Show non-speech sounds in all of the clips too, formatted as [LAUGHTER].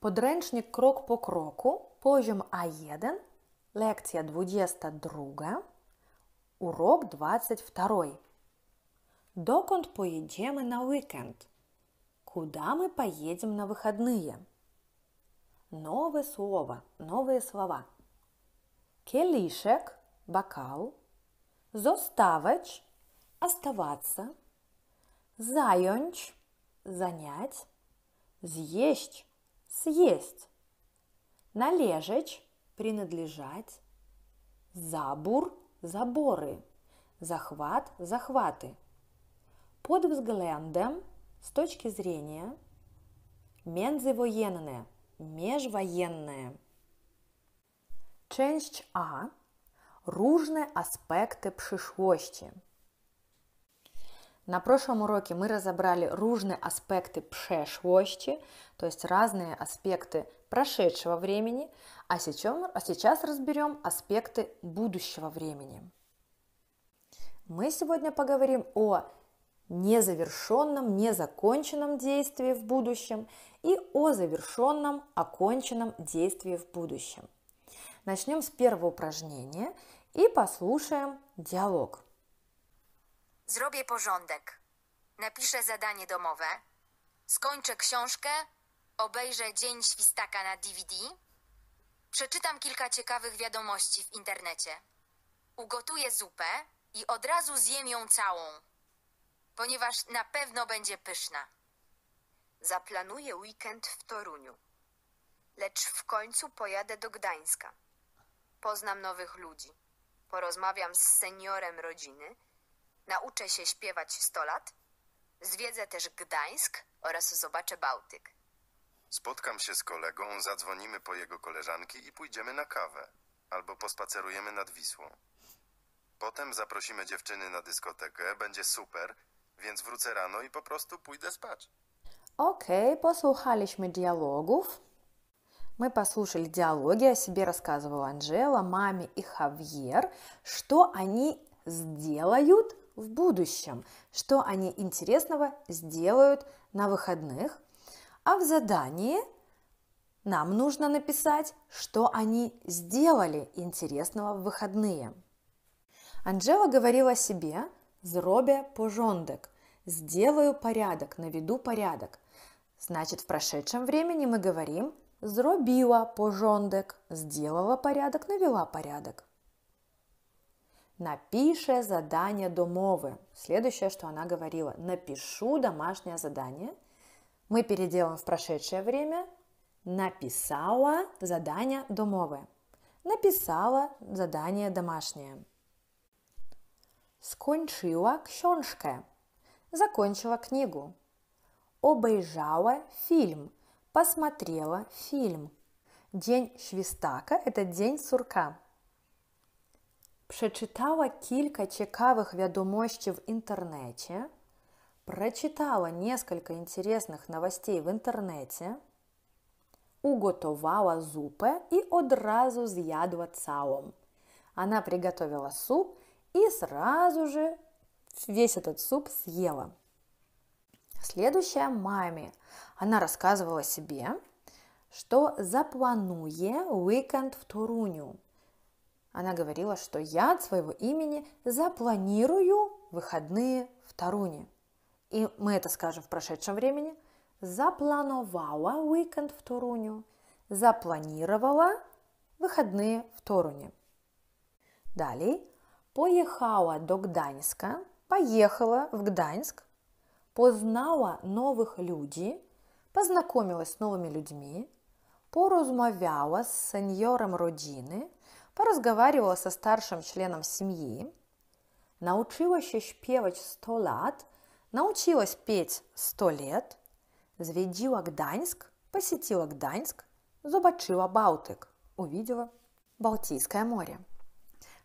Podręcznik krok po kroku, poziom А1, лекція 22, урок 22. Докąd поїдемо на уикенд? Куда мы поедем на выходные? Нове слово, новые слова. Келишек – бокал. Зоставач – оставаться. Зайонч – занять. Зъесть. съесть. Належeć – принадлежать. Забур – заборы. Захват – захваты. Под взглядом, с точки зрения, мензивоенное, межвоенное. Część а, różne аспекты пшишвощи на прошлом уроке мы разобрали ружные аспекты пшешвощи, то есть разные аспекты прошедшего времени, а сейчас, а сейчас разберем аспекты будущего времени. Мы сегодня поговорим о незавершенном, незаконченном действии в будущем и о завершенном, оконченном действии в будущем. Начнем с первого упражнения и послушаем диалог. Zrobię porządek. Napiszę zadanie domowe. Skończę książkę. Obejrzę Dzień Świstaka na DVD. Przeczytam kilka ciekawych wiadomości w internecie. Ugotuję zupę i od razu zjem ją całą, ponieważ na pewno będzie pyszna. Zaplanuję weekend w Toruniu, lecz w końcu pojadę do Gdańska. Poznam nowych ludzi, porozmawiam z seniorem rodziny Nauczę się śpiewać 100 lat. Zwiedzę też Gdańsk oraz zobaczę Bałtyk. Spotkam się z kolegą, zadzwonimy po jego koleżanki i pójdziemy na kawę. Albo pospacerujemy nad Wisłą. Potem zaprosimy dziewczyny na dyskotekę, będzie super, więc wrócę rano i po prostu pójdę spać. Okej, okay, posłuchaliśmy dialogów. My posłuchali dialogi, o sobie рассказывала Анжела, mami i Хавьер, co oni сделают в будущем, что они интересного сделают на выходных, а в задании нам нужно написать, что они сделали интересного в выходные. Анжела говорила себе «зробя пожондек», «сделаю порядок», «наведу порядок». Значит, в прошедшем времени мы говорим «зробила пожондек», «сделала порядок», «навела порядок» напиши задание домовы. Следующее, что она говорила, напишу домашнее задание. Мы переделаем в прошедшее время. Написала задание домове. Написала задание домашнее. Скончила ксёншка. Закончила книгу. Обежала фильм. Посмотрела фильм. День швистака – это день сурка. Прочитала kilka ciekawych ведомостей в интернете, прочитала несколько интересных новостей в интернете, уготовала зупę и одразу з'ядła całą. Она приготовила суп и сразу же весь этот суп съела. Следующая маме. Она рассказывала себе, что заплануе уикенд в Туруню. Она говорила, что я от своего имени запланирую выходные в Таруне. И мы это скажем в прошедшем времени. запланировала уикенд в Торуне. Запланировала выходные в Торуне. Далее. Поехала до Гданьска. Поехала в Гданьск. Познала новых людей. Познакомилась с новыми людьми. Порозмовляла с сеньором родины – поразговаривала со старшим членом семьи, научилась śpiewać сто лет, научилась петь сто лет, зведила Гданьск, посетила Гданьск, зубочила Балтик, увидела Балтийское море.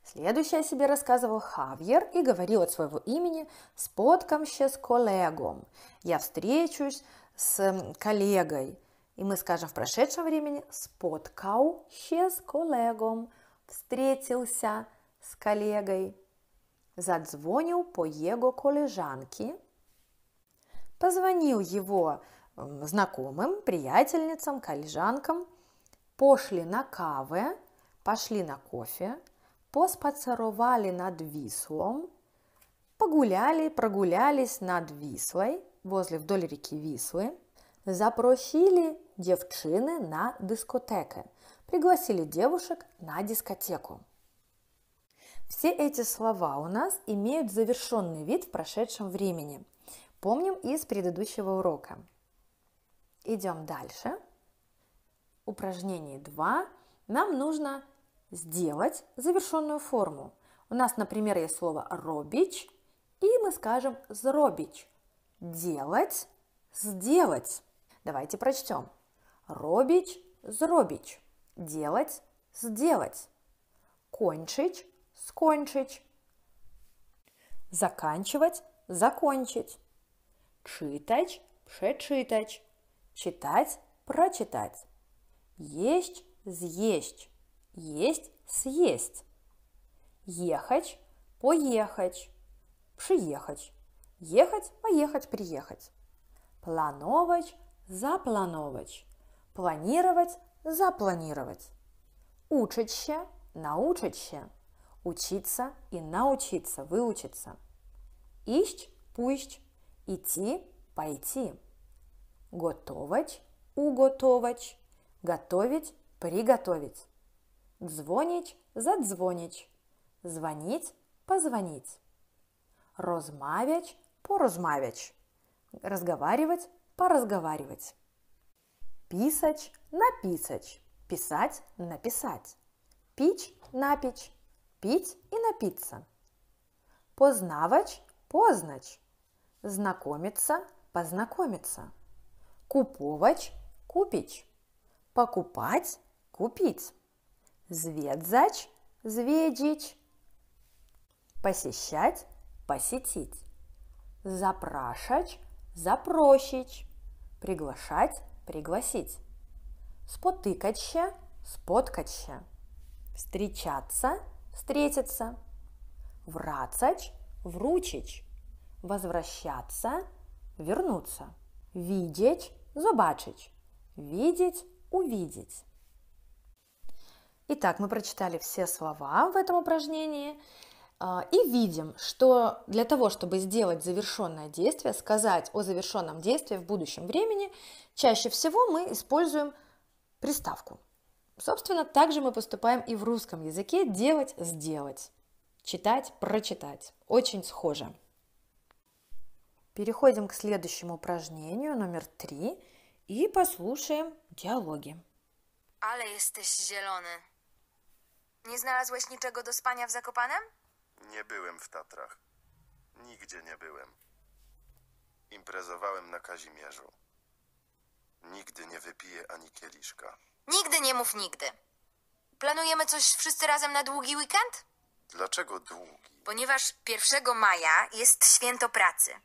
Следующее себе рассказывал Хавьер и говорил от своего имени «Споткамся с коллегом». «Я встречусь с коллегой». И мы скажем в прошедшем времени «Споткау с коллегом» встретился с коллегой, задзвонил по его коллежанке, позвонил его знакомым, приятельницам, коллежанкам, пошли на каве, пошли на кофе, поспацаровали над Вислом, погуляли, прогулялись над Вислой, возле вдоль реки Вислы, запросили девчины на дискотеки пригласили девушек на дискотеку. Все эти слова у нас имеют завершенный вид в прошедшем времени. Помним из предыдущего урока. Идем дальше. Упражнение 2. Нам нужно сделать завершенную форму. У нас, например, есть слово «робич», и мы скажем «зробич». Делать, сделать. Давайте прочтем. Робич, зробич. Делать – сделать. Кончить – скончить. Заканчивать – закончить. Читать – прочитать. Читать – прочитать. Есть – съесть. Есть – съесть. Ехать – поехать. Приехать. Ехать – поехать, приехать. Плановать – заплановать. Планировать Запланировать. Учаще, научаще. Учиться и научиться, выучиться. Ищ, пусть. Идти, пойти. Готовать, уготовать. Готовить, приготовить. Дзвонить, задзвонить. Звонить, позвонить. Розмавять, порозмавять. Разговаривать, поразговаривать. Писать, написать, писать, написать, пить, напить, пить и напиться. Познавать, познач, знакомиться, познакомиться, куповать, купить, покупать, купить, зведзач, зведзич, посещать, посетить, запрашать, запросить, приглашать, пригласить спотыкать ще, Встречаться, встретиться. Врацать, вручить. Возвращаться, вернуться. Видеть, зобачить. Видеть, увидеть. Итак, мы прочитали все слова в этом упражнении а, и видим, что для того, чтобы сделать завершенное действие, сказать о завершенном действии в будущем времени, чаще всего мы используем приставку. Собственно, так же мы поступаем и в русском языке делать – сделать, читать – прочитать. Очень схоже. Переходим к следующему упражнению, номер три, и послушаем диалоги. Але, jesteś zielony. Nie znalazłeś niczego do spania w Zakopanem? Nie byłem w Tatrach. Nigdzie nie byłem. Imprezowałem na Kazimierzu. Nigdy nie wypiję ani kieliszka. Nigdy nie mów nigdy. Planujemy coś wszyscy razem na długi weekend? Dlaczego długi? Ponieważ 1 maja jest święto pracy,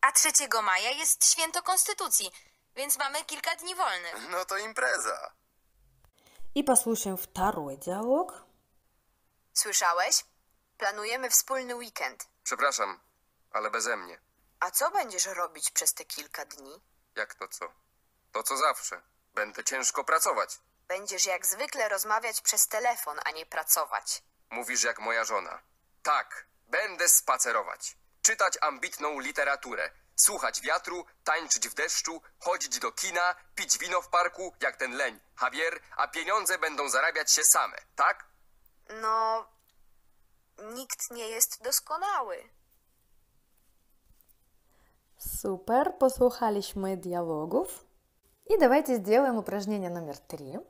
a 3 maja jest święto konstytucji, więc mamy kilka dni wolnych. No to impreza. I posłuchaj wторой dialog. Słyszałeś? Planujemy wspólny weekend. Przepraszam, ale beze mnie. A co będziesz robić przez te kilka dni? Jak to co? To co zawsze. Będę ciężko pracować. Będziesz jak zwykle rozmawiać przez telefon, a nie pracować. Mówisz jak moja żona. Tak, będę spacerować. Czytać ambitną literaturę. Słuchać wiatru, tańczyć w deszczu, chodzić do kina, pić wino w parku, jak ten leń, Javier, a pieniądze będą zarabiać się same, tak? No, nikt nie jest doskonały. Super, posłuchaliśmy dialogów. И давайте сделаем упражнение номер 3.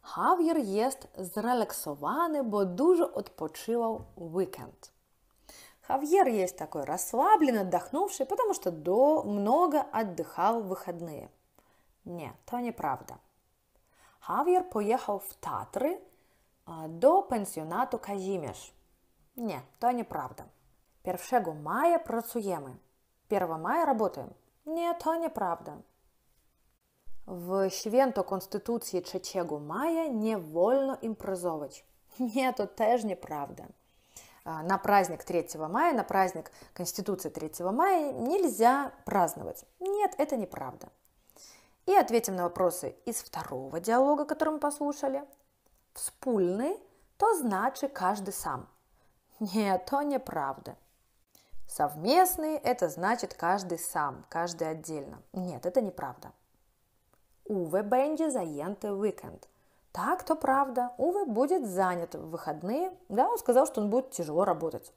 Хав'єр єст зрелаксований, бо дуже відпочивав уикенд. Хавьер есть такой расслабленный, отдохнувший, потому что до много отдыхал в выходные. Нет, то неправда. Хавьер поехал в Татры а, до пенсіонату Казіміш. Не, то неправда. Первшего мая працюємо. 1 мая работаем. Не, то неправда. W święto Konstytucji 3 maja nie wolno imprezować. Nie, to też nieprawda. На праздник 3 мая, на праздник Конституции 3 мая нельзя праздновать. Нет, это неправда. И ответим на вопросы из второго диалога, который мы послушали. Вспульный – то значит каждый сам. Нет, то неправда. Совместный – это значит каждый сам, каждый отдельно. Нет, это неправда. Уве Бенди заенты уикенд. Так, то правда. Уве будет занят в выходные. Да, он сказал, что он будет тяжело работать.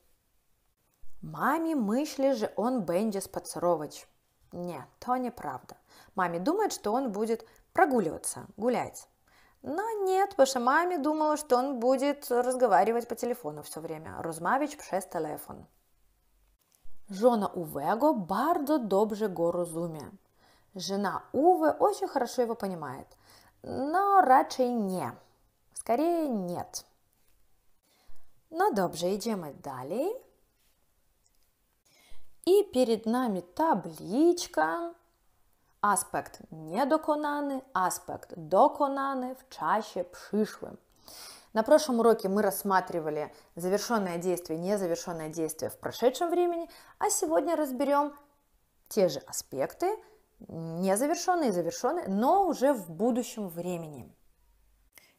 Маме мысли же он Бенди спацировать. Не, то неправда. Маме думает, что он будет прогуливаться, гулять. Но нет, потому что маме думала, что он будет разговаривать по телефону все время. Розмавич через телефон. Жона Увего бардо добре го розуміє. Жена Увы очень хорошо его понимает, но радшей не. Скорее нет. Ну добре, йдемо далее. И перед нами табличка. Аспект недоконанный, аспект доконанный, в чаще пришлым. На прошлом уроке мы рассматривали завершенное действие, незавершенное действие в прошедшем времени, а сегодня разберем те же аспекты, не завершенные, завершенные, но уже в будущем времени.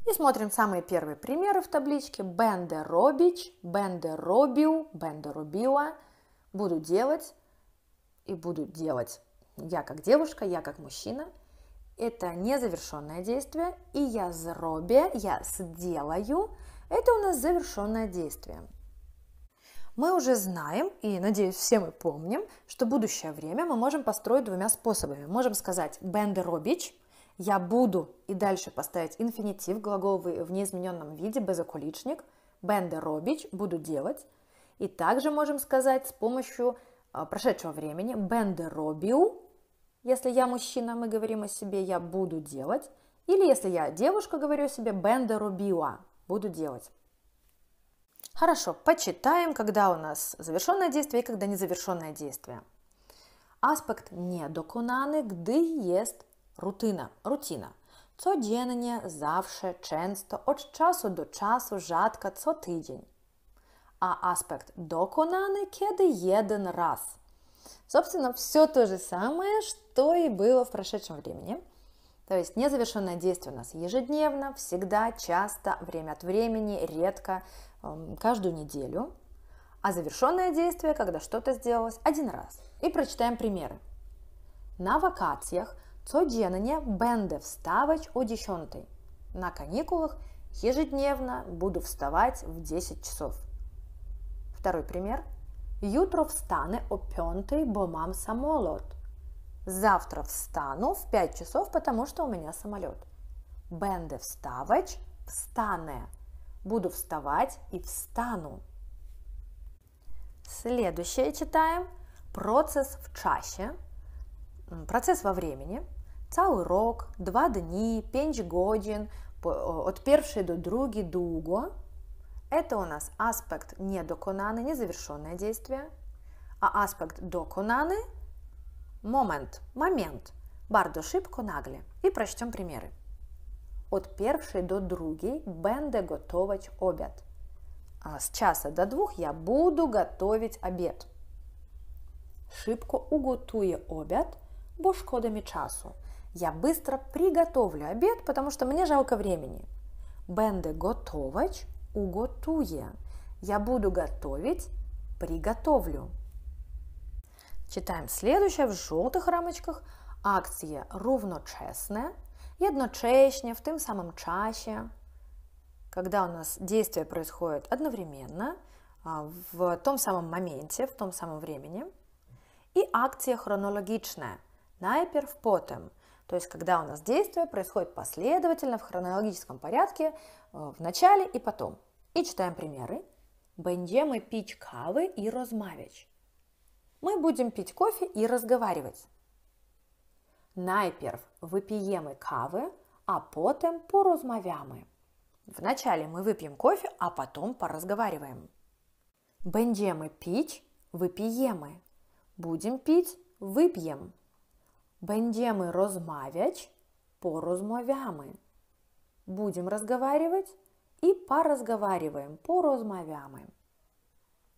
И смотрим самые первые примеры в табличке. Бенде робич, бенде робил, бенде робила. Буду делать и буду делать. Я как девушка, я как мужчина. Это незавершенное действие. И я зробе, я сделаю. Это у нас завершенное действие. Мы уже знаем, и, надеюсь, все мы помним, что будущее время мы можем построить двумя способами. Можем сказать «бенде робич», «я буду» и дальше поставить инфинитив, глагол в неизмененном виде, безоколичник, «бенде робич», «буду делать». И также можем сказать с помощью а, прошедшего времени «бенде робиу», если я мужчина, мы говорим о себе «я буду делать», или если я девушка, говорю о себе «бенде робиуа», «буду делать». Хорошо, почитаем, когда у нас завершенное действие и когда незавершенное действие. Аспект недоконаний, гди есть рутина. рутина. Codziennie, zawsze, często, od czasu do czasu, rzadko, co tydzień. А аспект доконаны, kiedy jeden раз. Собственно, все то же самое, что и было в прошедшем времени – то есть незавершенное действие у нас ежедневно, всегда, часто, время от времени, редко, эм, каждую неделю. А завершенное действие, когда что-то сделалось один раз. И прочитаем примеры. На вакациях codziennie będę вставать o 10. На каникулах ежедневно буду вставать в 10 часов. Второй пример. Jutro wstanę o 5, bo mam samolot. Завтра встану в 5 часов, потому что у меня самолет. Бенде вставач, встане. Буду вставать и встану. Следующее читаем. Процесс в чаще. Процесс во времени. целый рок, два дни, пенч годин, от первой до другі дуго. Это у нас аспект недоконаны, незавершенное действие. А аспект доконаны Момент, момент, Бардо szybko, nagle. І прочтем приміри. От першої до другої бенде готовить обід. А з часа до двох я буду готовить обід. Шибко уготує обід, бо шкодами часу. Я быстро приготовлю обед, потому что мне жалко времени. Бенде готовать, уготує. Я буду готовить, приготовлю. Читаем следующее в желтых рамочках. акция равночестная и едночечне, в тем самом чаще, Когда у нас действие происходит одновременно, а, в том самом моменте, в том самом времени. И акция хронологичная, наперв потом. То есть, когда у нас действие происходит последовательно, в хронологическом порядке, э, в начале и потом. И читаем примеры. Będziemy пить kawę и rozmawiać мы будем пить кофе и разговаривать. Найперв выпьем и кавы, а потом порозмовями. Вначале мы выпьем кофе, а потом поразговариваем. Бендемы пить, выпьемы. Будем пить, выпьем. Бендемы розмавяч, порозмовями. Будем разговаривать и поразговариваем, порозмовями.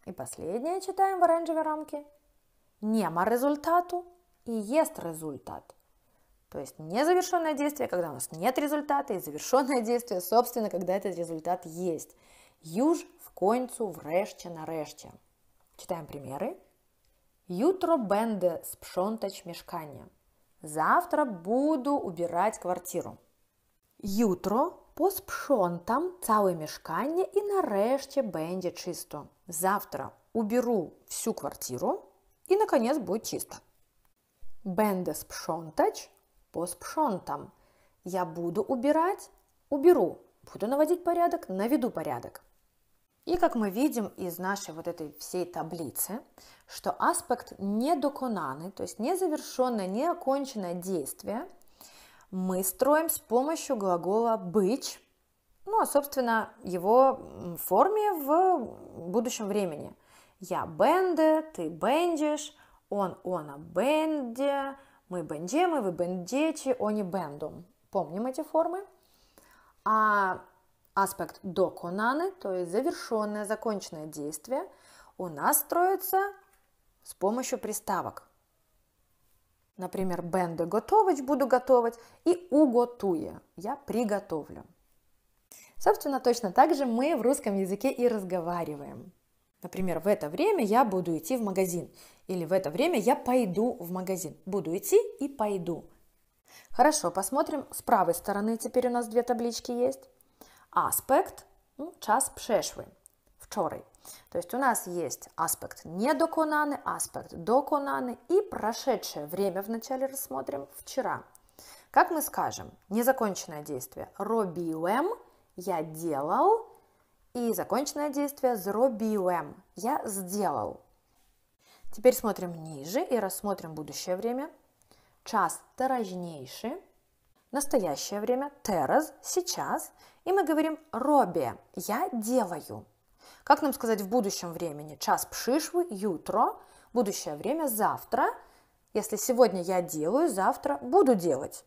И последнее читаем в оранжевой рамке – нема результату и есть результат. То есть незавершенное действие, когда у нас нет результата, и завершенное [LAUGHS] действие, собственно, когда этот результат есть. Юж в концу врешті нарешті. Читаем примеры. Ютро бенде спшонтач мешкання. Завтра буду убирать квартиру. Ютро поспшонтам ціле мешкання и нарешті бенде чисто. Завтра уберу всю квартиру и, наконец, будет чисто. Бендес пшонтач по спшонтам. Я буду убирать, уберу. Буду наводить порядок, наведу порядок. И как мы видим из нашей вот этой всей таблицы, что аспект недоконанный, то есть незавершенное, неоконченное действие, мы строим с помощью глагола «быть», ну а, собственно, его форме в будущем времени – я бенде, ты бендишь, он, она бенде, мы бендем, и вы бендечи, они бендум. Помним эти формы. А аспект доконаны, то есть завершенное, законченное действие, у нас строится с помощью приставок. Например, бенде готовить, буду готовить, и уготуя, я приготовлю. Собственно, точно так же мы в русском языке и разговариваем. Например, в это время я буду идти в магазин. Или в это время я пойду в магазин. Буду идти и пойду. Хорошо, посмотрим. С правой стороны теперь у нас две таблички есть. Аспект, ну, час пшешвы, вчорой. То есть у нас есть аспект недоконаны, аспект доконаны и прошедшее время вначале рассмотрим вчера. Как мы скажем, незаконченное действие. Робиуем, эм, я делал, и законченное действие зробіłem. Я сделал. Теперь смотрим ниже и рассмотрим будущее время. Час теражнейший. Настоящее время тераз сейчас. И мы говорим робе. Я делаю. Как нам сказать в будущем времени? Час пшишвы ютро. Будущее время завтра. Если сегодня я делаю, завтра буду делать.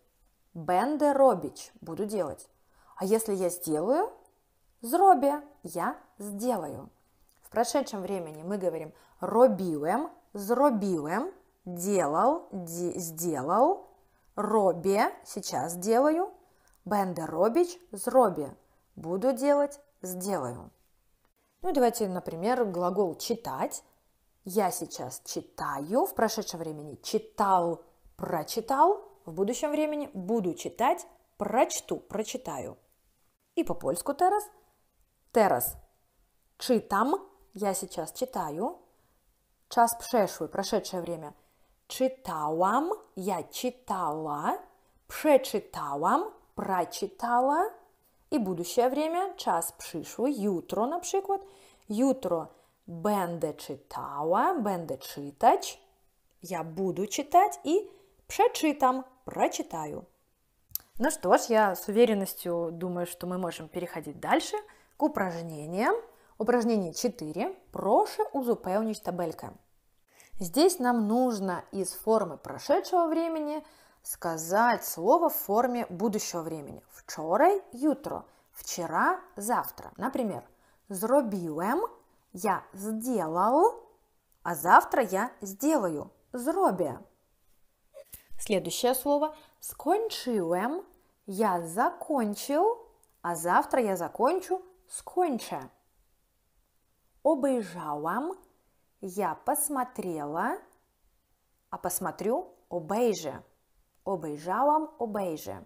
Бенде робич. Буду делать. А если я сделаю, Зробя – я сделаю. В прошедшем времени мы говорим робилем, зробилем, делал, де, сделал, робе – сейчас делаю, бенде робич – зробе, буду делать, сделаю. Ну и давайте, например, глагол читать. Я сейчас читаю, в прошедшем времени читал, прочитал, в будущем времени буду читать, прочту, прочитаю. И по-польску терас – Тераз. Читам. Я сейчас читаю. Час пшешуй, прошедшее время. Читалам. Я читала. Прочиталам. Прочитала. И будущее время. Час пшишуй. Ютро, наприклад. Ютро. Бенде читала. Бенде читач. Я буду читать и прочитам. Прочитаю. Ну что ж, я с уверенностью думаю, что мы можем переходить дальше – к упражнениям. Упражнение 4. Проше узупевнич табелька. Здесь нам нужно из формы прошедшего времени сказать слово в форме будущего времени. Вчорай – утро, вчера – завтра. Например, зробилем – я сделал, а завтра я сделаю. Зробя. Следующее слово – скончилем – я закончил, а завтра я закончу Skończę. Obejrzałam. Я посмотрела. А посмотрю – obejrzę. Obejrzałam – obejrzę.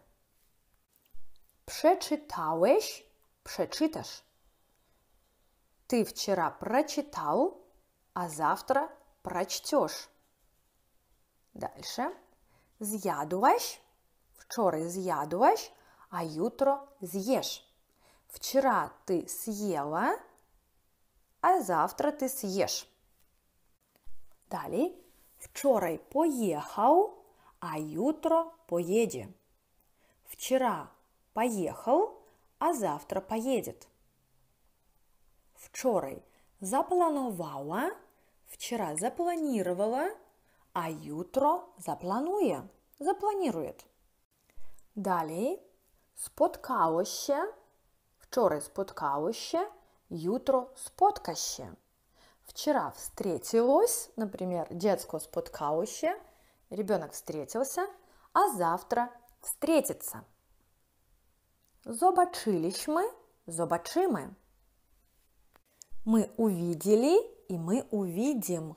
Przeczytałeś – przeczytasz. Ты вчера прочитал, а завтра прочтешь. Дальше. З'ядуваєш. Вчора з'ядуваєш, а утро з'їш. Вчера ты съела, а завтра ты съешь. Далі вчора й поїхав, а утро поїде. Вчора поїхав, а завтра поїдет. Вчора запланувала, вчора запланувала, а утро запланує, запланирує. Далі споткало Вчора споткалоще, ютро споткаще. Вчера встретилось, например, детское споткалоще, ребенок встретился, а завтра встретится. Зобачились мы, зобачимы. Мы увидели и мы увидим.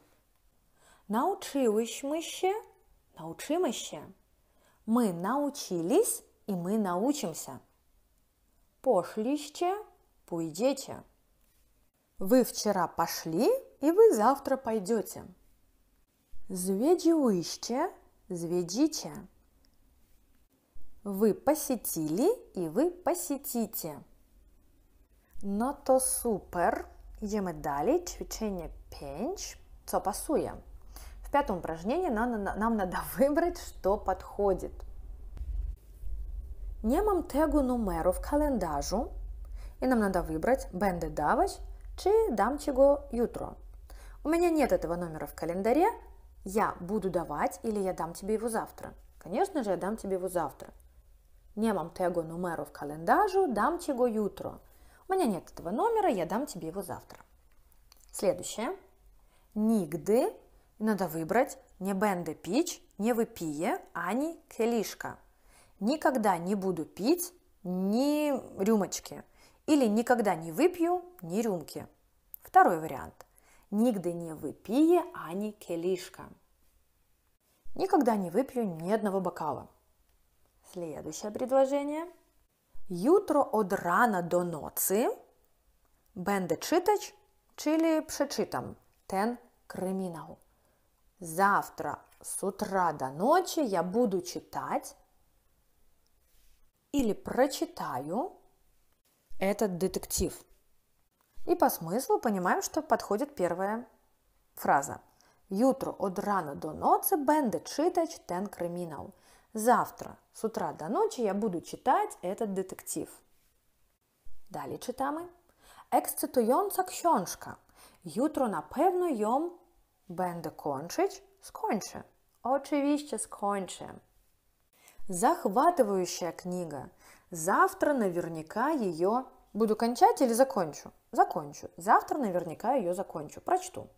Научились мы ще, научимыще. Мы научились и мы научимся. Пошлище пойдете. Вы вчера пошли, и вы завтра пойдете. Зведзюище, зведзите. Вы посетили, и вы посетите. Но то супер. Идем мы далее. Чвечение 5. Что пасуя? В пятом упражнении нам, нам надо [LAUGHS] выбрать, что подходит – не мам тегу numeru w kalendarzu и нам надо выбрать będę dawać czy дам чего go У меня нет этого номера в календаре, я буду давать или я дам тебе его завтра. Конечно же, я дам тебе его завтра. Не мам тегу numeru w kalendarzu, dam ci go У меня нет этого номера, я дам тебе его завтра. Следующее. Нигды надо выбрать не бенде пич, не выпие, а не келишка никогда не буду пить ни рюмочки. Или никогда не выпью ни рюмки. Второй вариант. Нигде не а не келишка. Никогда не выпью ни одного бокала. Следующее предложение. Jutro от рана до nocy będę czytać, czyli przeczytam тен kryminał. Завтра с утра до ночи я буду читать или прочитаю этот детектив. И по смыслу понимаем, что подходит первая фраза. Ютру от рана до ночи бенде читать тен криминал. Завтра с утра до ночи я буду читать этот детектив. Далі читаємо. Ексцитуйонца ксьоншка. Jutro na pewno ją będę kończyć. Skończę. Oczywiście skończę. Захватывающая книга. Завтра наверняка ее буду кончать или закончу? Закончу. Завтра наверняка ее закончу. Прочту.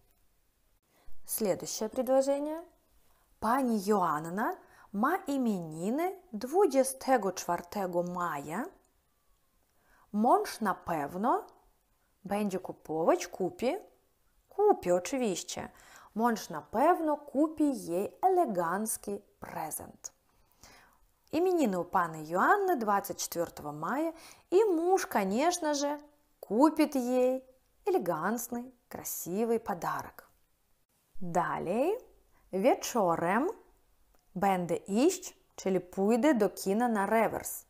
Следующее предложение. Пани Йоанна ма именины 24 мая. Монш на певно będzie kupować, купи, kupi oczywiście. Mąż na pewno kupi jej elegancki prezent. Именины у паны Юанны 24 мая, и муж, конечно же, купит ей элегантный, красивый подарок. Далее вечером бенде ищ, чили пуйде до кино на реверс.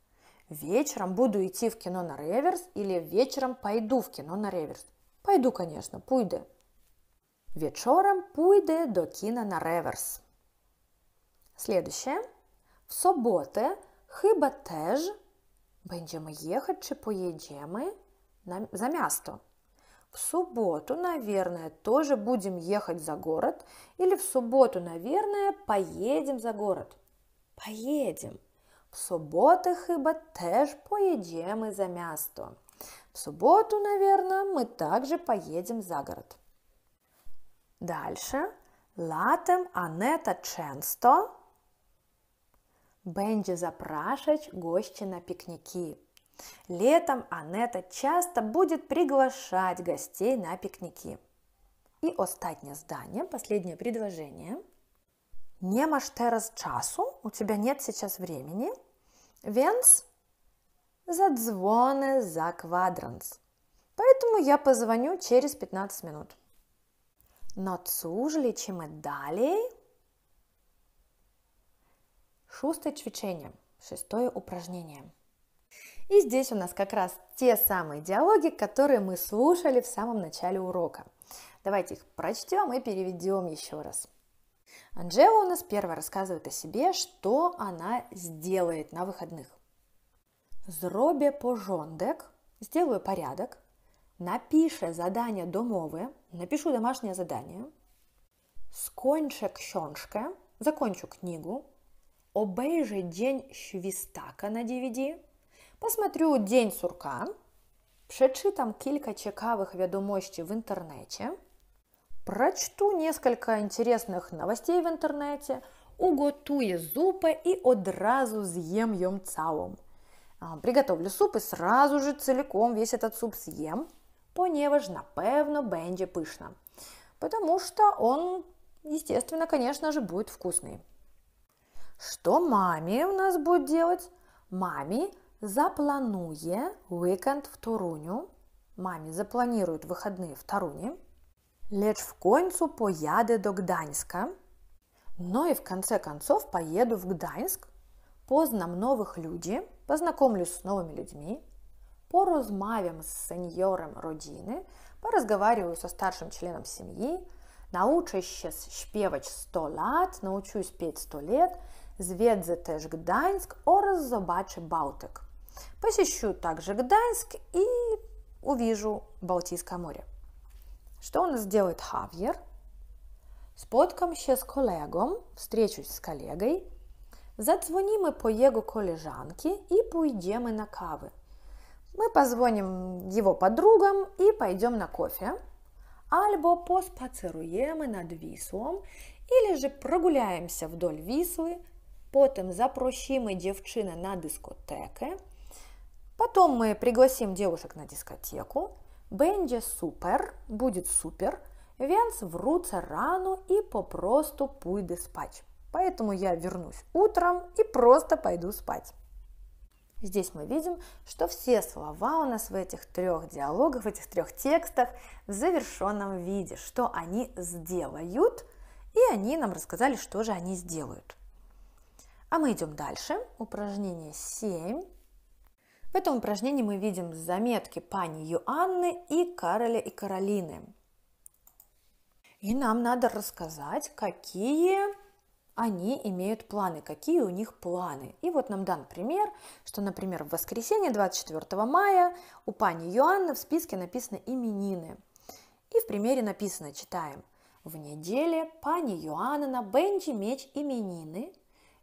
Вечером буду идти в кино на реверс или вечером пойду в кино на реверс. Пойду, конечно, пуйде. Вечером пуйде до кино на реверс. Следующее – W sobotę chyba też będziemy jechać czy pojedziemy на, за miasto. В субботу, наверное, тоже будем ехать за город. Или в субботу, наверное, поедем за город. Поедем. В субботу хиба теж поедем и за място. В субботу, наверное, мы также поедем за город. Дальше. Латем Анета Ченсто Бенджи запрашаць гости на пикники. Летом Анетта часто будет приглашать гостей на пикники. И остатнее здание, последнее предложение. Не маш тераз часу, у тебя нет сейчас времени, венс задзвоны за квадранс. Поэтому я позвоню через 15 минут. Но цужлі чим і далі, Шестое свечение, шестое упражнение. И здесь у нас как раз те самые диалоги, которые мы слушали в самом начале урока. Давайте их прочтем и переведем еще раз. Анжела у нас первая рассказывает о себе, что она сделает на выходных. Зробе пожондек, сделаю порядок, напиши задание домове, напишу домашнее задание, сконче кщоншка, закончу книгу, обейже День Швістака на DVD, посмотрю День Сурка, przeczytam kilka ciekawych wiadomości в internecie, прочту несколько интересных новостей в интернете, уготую зупы и одразу съем ем цаум. Приготовлю суп и сразу же целиком весь этот суп съем, поневаж напевно бенде пышно, потому что он, естественно, конечно же, будет вкусный. Что маме у нас будет делать? Маме заплануе уикенд в Туруню. Маме запланирует выходные в Таруне. Лечь в концу пояде до Гданьска. Но и в конце концов поеду в Гданьск, познам новых людей, познакомлюсь с новыми людьми, порозмавим с сеньором родины, поразговариваю со старшим членом семьи, научусь щепевать сто лет, научусь петь сто лет, Zwiedzę też Gdańsk oraz zobaczę Bałtyk. Посещу также Гданьск и увижу Балтийское море. Что у нас делает Хавьер? Споткамся с коллегом, встречусь с коллегой, зазвоним по его коллежанке и пойдем на кавы. Мы позвоним его подругам и пойдем на кофе. Альбо поспацируем над Вислом, или же прогуляемся вдоль Вислы, Потом запросим девчина на дискотеке. Потом мы пригласим девушек на дискотеку. Бенджи супер, будет супер. Венс врутся рано и попросту пуйды спать. Поэтому я вернусь утром и просто пойду спать. Здесь мы видим, что все слова у нас в этих трех диалогах, в этих трех текстах в завершенном виде, что они сделают, и они нам рассказали, что же они сделают. А мы идем дальше. Упражнение 7. В этом упражнении мы видим заметки пани Юанны и Кароля и Каролины. И нам надо рассказать, какие они имеют планы, какие у них планы. И вот нам дан пример, что, например, в воскресенье 24 мая у пани Юанны в списке написано именины. И в примере написано, читаем, в неделе пани Юанна на бенджи меч именины,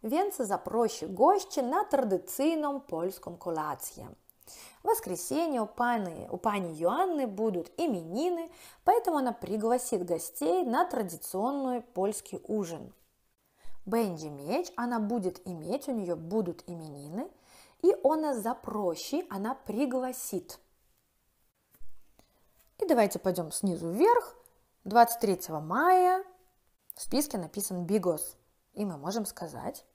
Więc zaprosi gości на tradycyjną polską kolację. В воскресенье у пани, у пани Юанны будут именины, поэтому она пригласит гостей на традиционный польский ужин. Бенджи меч, она будет иметь, у нее будут именины, и она запрощи, она пригласит. И давайте пойдем снизу вверх. 23 мая в списке написан бигос, и мы можем сказать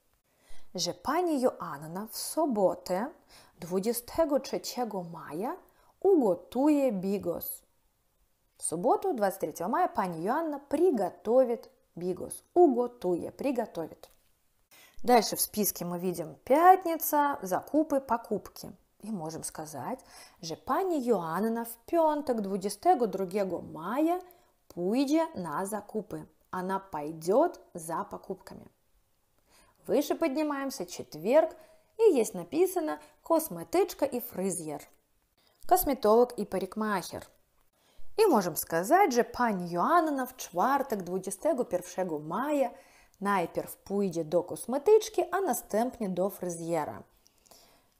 że pani Joanna в sobotę 23 maja ugotuje bigos. В субботу, 23 мая, пани Иоанна приготовит бигос. Уготуе, приготовит. Дальше в списке мы видим пятница, закупы, покупки. И можем сказать, że pani Joanna w piątek 22 мая, пойдет на закупы. Она пойдет за покупками. Выше поднимаемся, четверг, и есть написано «косметичка» и «фризьер». Косметолог и парикмахер. І можемо сказати, що пані Йоанна в чвартак 21 мая найперв пуйде до косметички, а наступні до фрезьєра.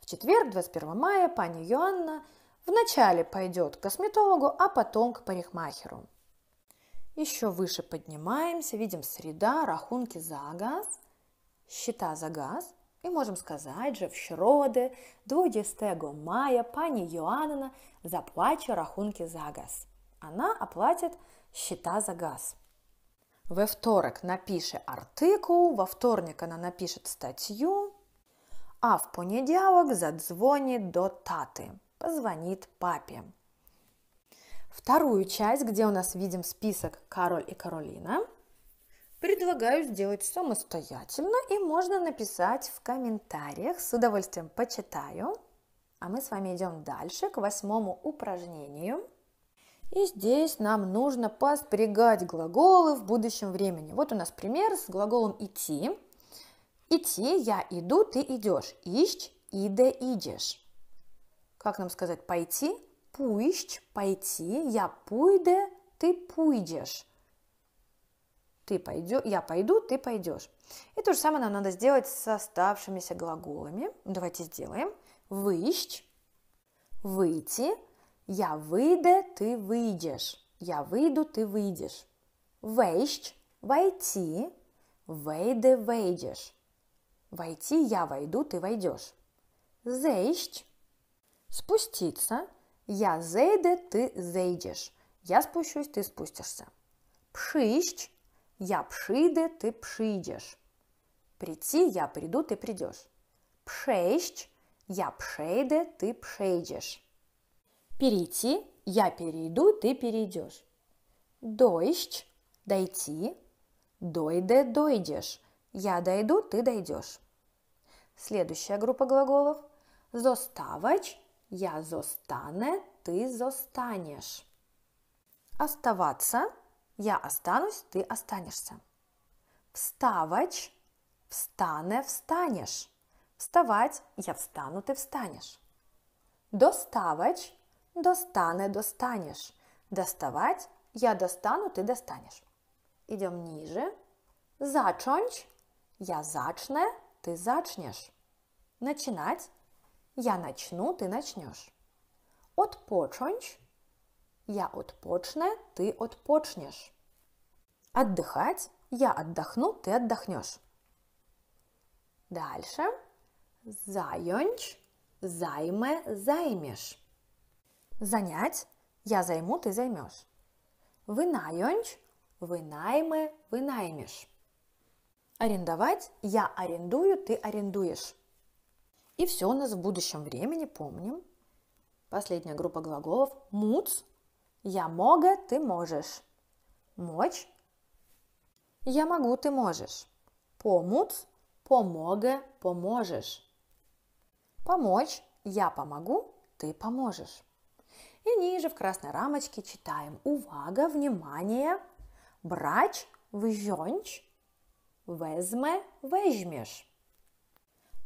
В четверг, 21 мая, пані Йоанна вначале пойдет к косметологу, а потом к парикмахеру. Еще выше поднимаемся, видим среда, рахунки за газ – счета за газ, и можем сказать же в щороди 20 мая пани Йоанна заплаче рахунки за газ. Она оплатит счета за газ. Во вторник напишет артикул, во вторник она напишет статью, а в понедельник задзвонит до таты, позвонит папе. Вторую часть, где у нас видим список «Король и Каролина», предлагаю сделать самостоятельно, и можно написать в комментариях, с удовольствием почитаю. А мы с вами идем дальше, к восьмому упражнению. И здесь нам нужно постригать глаголы в будущем времени. Вот у нас пример с глаголом «идти». «Идти» – «я иду», «ты ищь, «ищ», «иде», «идешь». Как нам сказать «пойти»? «Пуищ», «пойти», «я пуйде», «ты пуйдешь». Ты пойдешь, я пойду, ты пойдешь. И то же самое нам надо сделать с оставшимися глаголами. Давайте сделаем. Выищ, выйти, я выйду, ты выйдешь. Я выйду, ты выйдешь. Вейщ, войти, выйду, вейдешь. Войти, я войду, ты войдешь. Зейщ, спуститься, я зейде, ты зейдешь. Я спущусь, ты спустишься. Пшищ, я пшиде, ты пшидешь. Прийти, я приду, ты придешь. Пшейщ, я пшейде, ты пшейдешь. Перейти, я перейду, ты перейдешь. Дойщ, дойти, дойде, дойдешь. Я дойду, ты дойдешь. Следующая группа глаголов. Зоставач, я зостане, ты зостанешь. Оставаться – я останусь, ты останешься. Вставать, встане, встанешь. Вставать, я встану, ты встанешь. Доставать, достане, достанешь. Доставать, я достану, ты достанешь. Идем ниже. Зачонч, я зачне, ты зачнешь. Начинать, я начну, ты начнешь. Отпочонч, я отпочне, ты отпочнешь. Отдыхать. Я отдохну, ты отдохнешь. Дальше. Зайонч. Займе, займешь. Занять. Я займу, ты займешь. Вынайонч. Вынайме, вынаймешь. Арендовать. Я арендую, ты арендуешь. И все у нас в будущем времени, помним. Последняя группа глаголов. Муц я мога, ты можешь. Мочь. Я могу, ты можешь. Помуц. Помога, поможешь. Помочь. Я помогу, ты поможешь. И ниже в красной рамочке читаем «Увага», «Внимание», «Брач», «Вжёнч», «Везме», «Вежмешь».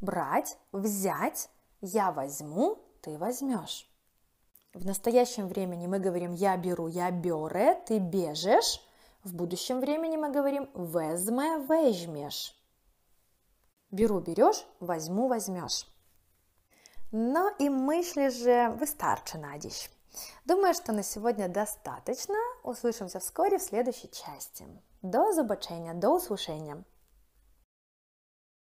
Брать, взять, я возьму, ты возьмешь. В настоящем времени мы говорим «я беру», «я бере», «ты бежишь». В будущем времени мы говорим «везме», «вежмешь». Беру – берешь, возьму – возьмешь. Ну и мысли же вы старше дичь. Думаю, что на сегодня достаточно. Услышимся вскоре в следующей части. До зубачения, до услышания.